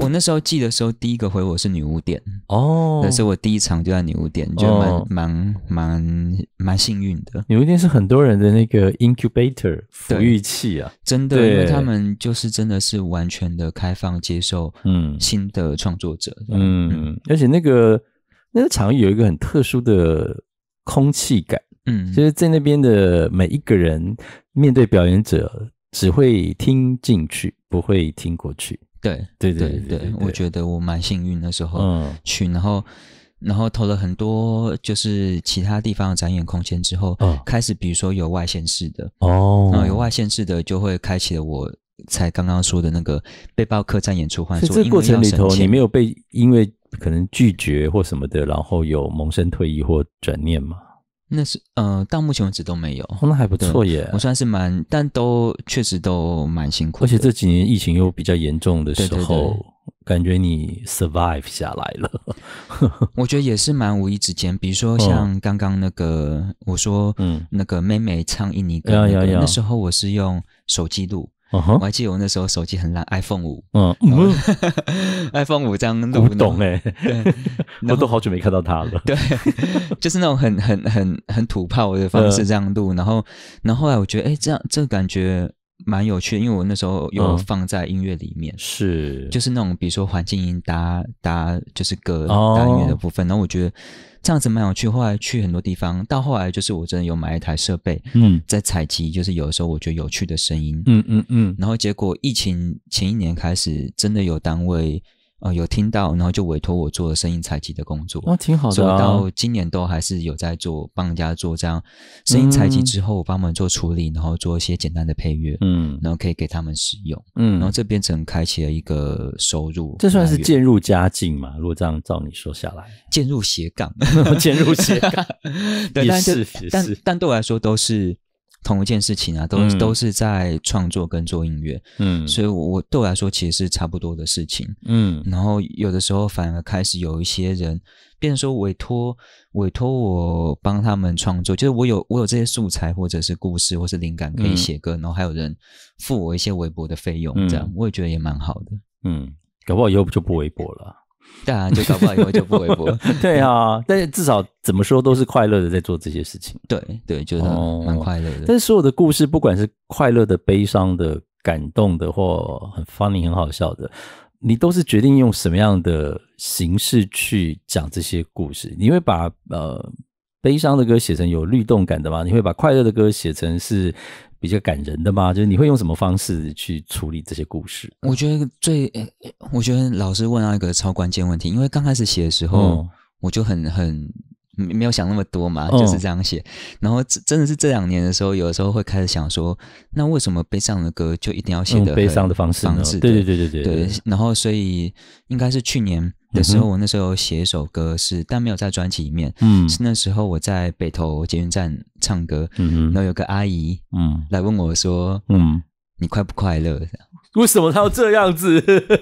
我那时候记的时候，第一个回我是女巫店哦，那是我第一场就在女巫店，就蛮蛮蛮蛮幸运的。女巫店是很多人的那个 incubator 培育器啊，真的，因为他们就是真的是完全的开放接受，嗯，新的创作者，嗯，而且那个。那个场域有一个很特殊的空气感，嗯，就是在那边的每一个人面对表演者只会听进去，不会听过去。对，对，对，对，我觉得我蛮幸运那时候去，然后，然后投了很多就是其他地方的展演空间之后，开始比如说有外线式的哦，然后有外线式的就会开启了我。才刚刚说的那个背包客栈演出换，所以这过程里头，你没有被因为可能拒绝或什么的，然后有萌生退役或转念吗？那是呃，到目前为止都没有。那还不错耶，我算是蛮，但都确实都蛮辛苦。而且这几年疫情又比较严重的时候，感觉你 survive 下来了。我觉得也是蛮无意之间，比如说像刚刚那个我说，嗯，那个妹妹唱印尼歌，那时候我是用手机录。我还记得我那时候手机很烂，iPhone 五，嗯，iPhone 五这样录，不懂哎，我都好久没看到他了，对，就是那种很很很很土炮的方式这样录，然后，然后来我觉得，哎，这样这个感觉。蛮有趣的，因为我那时候有放在音乐里面，是就是那种比如说环境音搭搭就是歌搭音乐的部分。然后我觉得这样子蛮有趣。后来去很多地方，到后来就是我真的有买一台设备，嗯，在采集，就是有的时候我觉得有趣的声音，嗯嗯嗯。然后结果疫情前一年开始，真的有单位。哦，有听到，然后就委托我做声音采集的工作，哦，挺好的。做到今年都还是有在做，帮人家做这样声音采集之后，帮他们做处理，然后做一些简单的配乐，嗯，然后可以给他们使用，嗯，然后这变成开启了一个收入，这算是渐入佳境嘛？如果这样照你说下来，渐入斜杠，渐入斜杠，但是但但对我来说都是。同一件事情啊，都都是在创作跟做音乐，嗯，所以我对我来说其实是差不多的事情，嗯。然后有的时候反而开始有一些人，变成说委托委托我帮他们创作，就是我有我有这些素材或者是故事或是灵感可以写歌，然后还有人付我一些微博的费用，这样我也觉得也蛮好的。嗯，搞不好以后就不微博了。对啊，就搞不好以后就不微博。对啊，但是至少怎么说都是快乐的，在做这些事情。对对，就是蛮快乐的。但是所有的故事，不管是快乐的、悲伤的、感动的，或很 funny 很好笑的，你都是决定用什么样的形式去讲这些故事。你会把呃悲伤的歌写成有律动感的吗？你会把快乐的歌写成是？比较感人的吗？就是你会用什么方式去处理这些故事？我觉得最，我觉得老师问到一个超关键问题，因为刚开始写的时候，我就很很没有想那么多嘛，就是这样写。然后真的是这两年的时候，有的时候会开始想说，那为什么悲伤的歌就一定要写悲伤的方式呢？对对对对对。然后所以应该是去年的时候，我那时候写一首歌是，但没有在专辑里面。嗯，是那时候我在北投捷运站。唱歌，嗯然后有个阿姨，嗯，来问我说，嗯，你快不快乐？为什么他要这样子？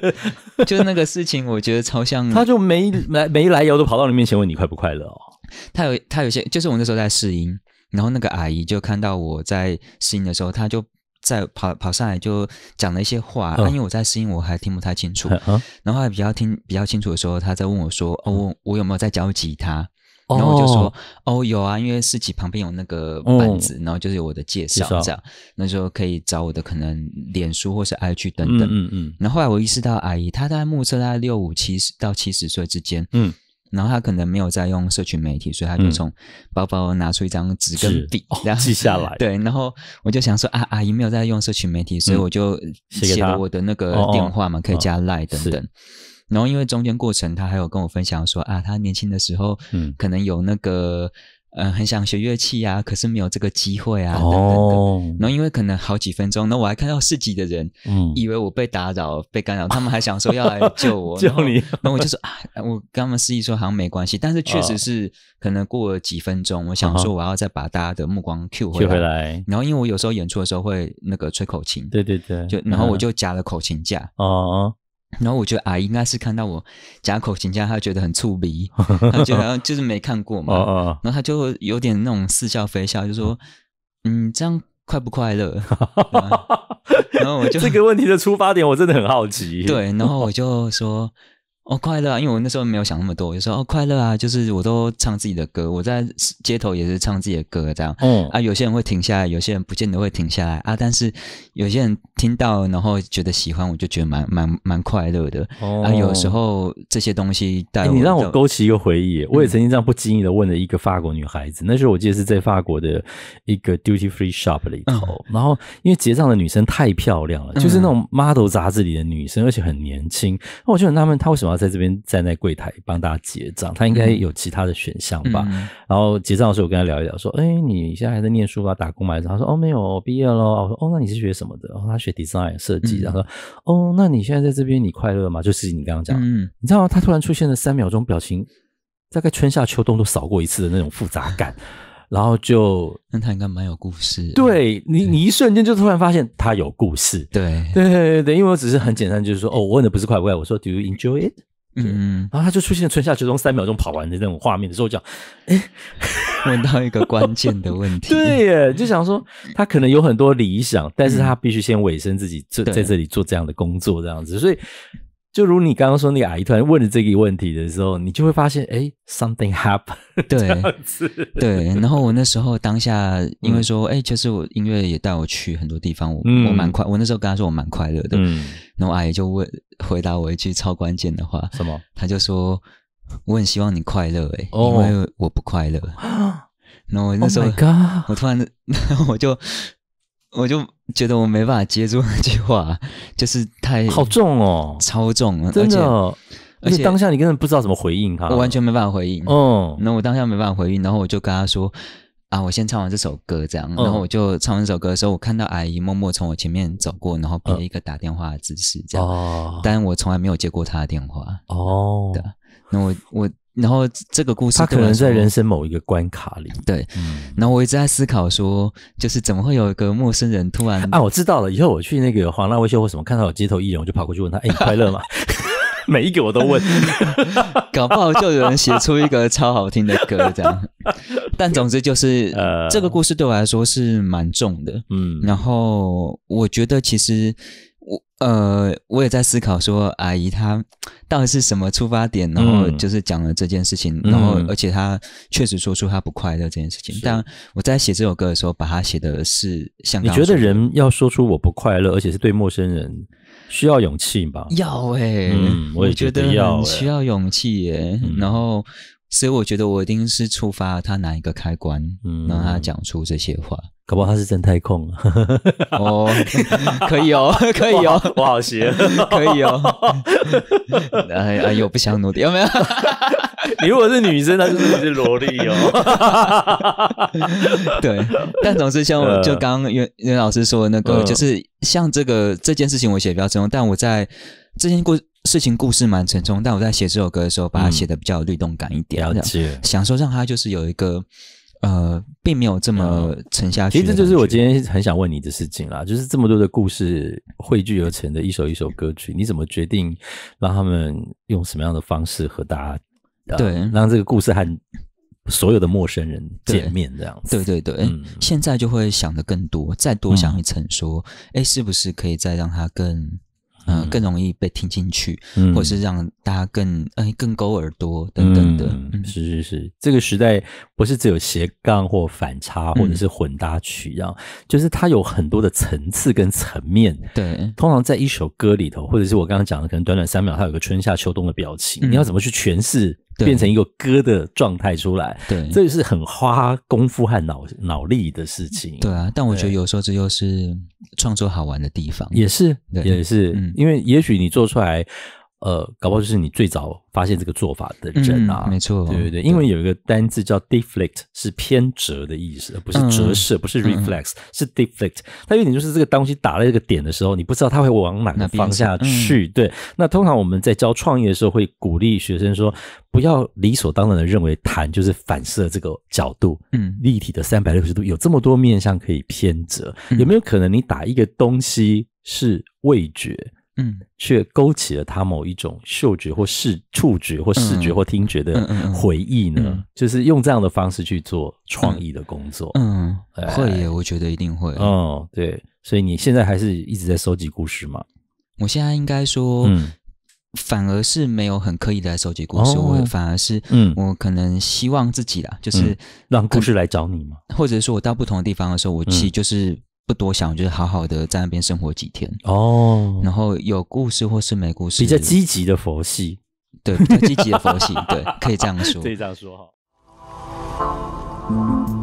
就是那个事情，我觉得超像，他就没来没来由的跑到你面前问你快不快乐哦。他有他有些就是我那时候在试音，然后那个阿姨就看到我在试音的时候，他就在跑跑上来就讲了一些话。因为我在试音，我还听不太清楚，然后比较听比较清楚的时候，他在问我说，哦，我我有没有在教吉他？然后我就说，哦，有啊，因为市集旁边有那个板子，然后就是有我的介绍，这样那时候可以找我的可能脸书或是 IG 等等。嗯嗯。然后后来我意识到阿姨，她概目测在六五七十到七十岁之间。嗯。然后她可能没有在用社群媒体，所以他就从包包拿出一张纸跟笔，然后记下来。对。然后我就想说啊，阿姨没有在用社群媒体，所以我就写了我的那个电话嘛，可以加 line 等等。然后因为中间过程，他还有跟我分享说啊，他年轻的时候，嗯，可能有那个呃很想学乐器啊，可是没有这个机会啊。哦。然后因为可能好几分钟，那我还看到四级的人，嗯，以为我被打扰被干扰，他们还想说要来 救我。救你？那我就说啊，我跟他们四级说好像没关系，但是确实是可能过几分钟，我想说我要再把大家的目光 Q 回来。回来。然后因为我有时候演出的时候会那个吹口琴，对对对，就然后我就夹了口琴架哦。然后我觉得阿姨应该是看到我假口型加，她觉得很粗鄙，她觉得好像就是没看过嘛，然后她就有点那种似笑非笑，就说：“嗯，这样快不快乐？”然后我就这个问题的出发点，我真的很好奇。对，然后我就说。哦，快乐啊！因为我那时候没有想那么多，就说哦，快乐啊！就是我都唱自己的歌，我在街头也是唱自己的歌，这样。嗯啊，有些人会停下来，有些人不见得会停下来啊。但是有些人听到，然后觉得喜欢，我就觉得蛮蛮蛮快乐的。哦，有时候这些东西带你让我勾起一个回忆。我也曾经这样不经意的问了一个法国女孩子，那时候我记得是在法国的一个 duty free shop 里头，然后因为结账的女生太漂亮了，就是那种 model 杂志里的女生，而且很年轻。那我就很纳闷，她为什么要？在这边站在柜台帮大家结账，他应该有其他的选项吧。然后结账的时候，我跟他聊一聊，说：“哎，你现在还在念书啊，打工吗？”他说：“哦，没有，毕业了。”我说：“哦，那你是学什么的？”他学 design 设计。然后说：“哦，那你现在在这边，你快乐吗？”就是你刚刚讲，你知道吗？他突然出现了三秒钟表情，大概春夏秋冬都扫过一次的那种复杂感，然后就……那他应该蛮有故事。对你，你一瞬间就突然发现他有故事。对对对对，因为我只是很简单，就是说，哦，我问的不是快不快，我说，Do you enjoy it？嗯，然后他就出现春夏秋冬三秒钟跑完的那种画面的时候，讲，哎，问到一个关键的问题，对，就想说他可能有很多理想，但是他必须先委身自己，做在这里做这样的工作，这样子。所以，就如你刚刚说，个阿姨突然问了这个问题的时候，你就会发现，哎，something happens，对，对。然后我那时候当下，因为说，哎，其实我音乐也带我去很多地方，我我蛮快，我那时候跟他说我蛮快乐的。然后阿姨就问回答我一句超关键的话，什么？她就说我很希望你快乐，哎，因为我不快乐。然后我那时候，我突然，我就我就觉得我没办法接住那句话，就是太好重哦，超重，真的，而且当下你根本不知道怎么回应他，我完全没办法回应。哦，那我当下没办法回应，然后我就跟他说。啊，我先唱完这首歌，这样，然后我就唱完这首歌的时候，我看到阿姨默默从我前面走过，然后比了一个打电话的姿势，这样。哦，但我从来没有接过她的电话。哦，对，那我我，然后这个故事，她可能在人生某一个关卡里，对。嗯，然后我一直在思考说，就是怎么会有一个陌生人突然啊，我知道了，以后我去那个黄浪维修或什么，看到有街头艺人，我就跑过去问他，哎，快乐吗？每一个我都问，搞不好就有人写出一个超好听的歌这样。但总之就是，呃，这个故事对我来说是蛮重的，嗯。然后我觉得其实我，呃，我也在思考说，阿姨她到底是什么出发点，然后就是讲了这件事情，然后而且她确实说出她不快乐这件事情。但我在写这首歌的时候，把它写的是，像你觉得人要说出我不快乐，而且是对陌生人。需要勇气吧？要哎，嗯，我也觉得需要勇气耶。然后，所以我觉得我一定是触发了他哪一个开关，嗯，让他讲出这些话。搞不好他是真太空了。哦，可以哦，可以哦，我好邪，可以哦，哎哎呦，不想努力有没有？你如果是女生，那就是萝莉哦。对，但总是像就刚袁袁老师说的那个，就是像这个这件事情，我写比较沉重。但我在这件故事情故事蛮沉重，但我在写这首歌的时候，把它写的比较有律动感一点，解，想说让它就是有一个呃，并没有这么沉下去。其实这就是我今天很想问你的事情啦，就是这么多的故事汇聚而成的一首一首歌曲，你怎么决定让他们用什么样的方式和大家？对，让这个故事和所有的陌生人见面这样。对对对，现在就会想的更多，再多想一层，说，哎，是不是可以再让他更，嗯，更容易被听进去，或是让大家更，哎，更勾耳朵等等的。是是是，这个时代不是只有斜杠或反差，或者是混搭取样，就是它有很多的层次跟层面。对，通常在一首歌里头，或者是我刚刚讲的，可能短短三秒，它有个春夏秋冬的表情，你要怎么去诠释？变成一个歌的状态出来，对，这是很花功夫和脑脑力的事情。对啊，但我觉得有时候这又是创作好玩的地方，也是，也是，因为也许你做出来。呃，搞不好就是你最早发现这个做法的人啊，没错，对对对，因为有一个单字叫 deflect，是偏折的意思，而不是折射，不是 reflex，是 deflect。它有一点就是这个东西打到这个点的时候，你不知道它会往哪个方向去。对，那通常我们在教创业的时候，会鼓励学生说，不要理所当然的认为弹就是反射这个角度，嗯，立体的三百六十度有这么多面向可以偏折，有没有可能你打一个东西是味觉？嗯，却勾起了他某一种嗅觉或视、触觉或视觉或听觉的回忆呢？就是用这样的方式去做创意的工作。嗯，会耶，我觉得一定会。哦，对，所以你现在还是一直在收集故事吗？我现在应该说，嗯，反而是没有很刻意的来收集故事，我反而是，嗯，我可能希望自己啦，就是让故事来找你嘛，或者说，我到不同的地方的时候，我其实就是。不多想，就是好好的在那边生活几天哦。然后有故事或是没故事，比较积极的佛系，对，比较积极的佛系，对，可以这样说，可以这样说哈。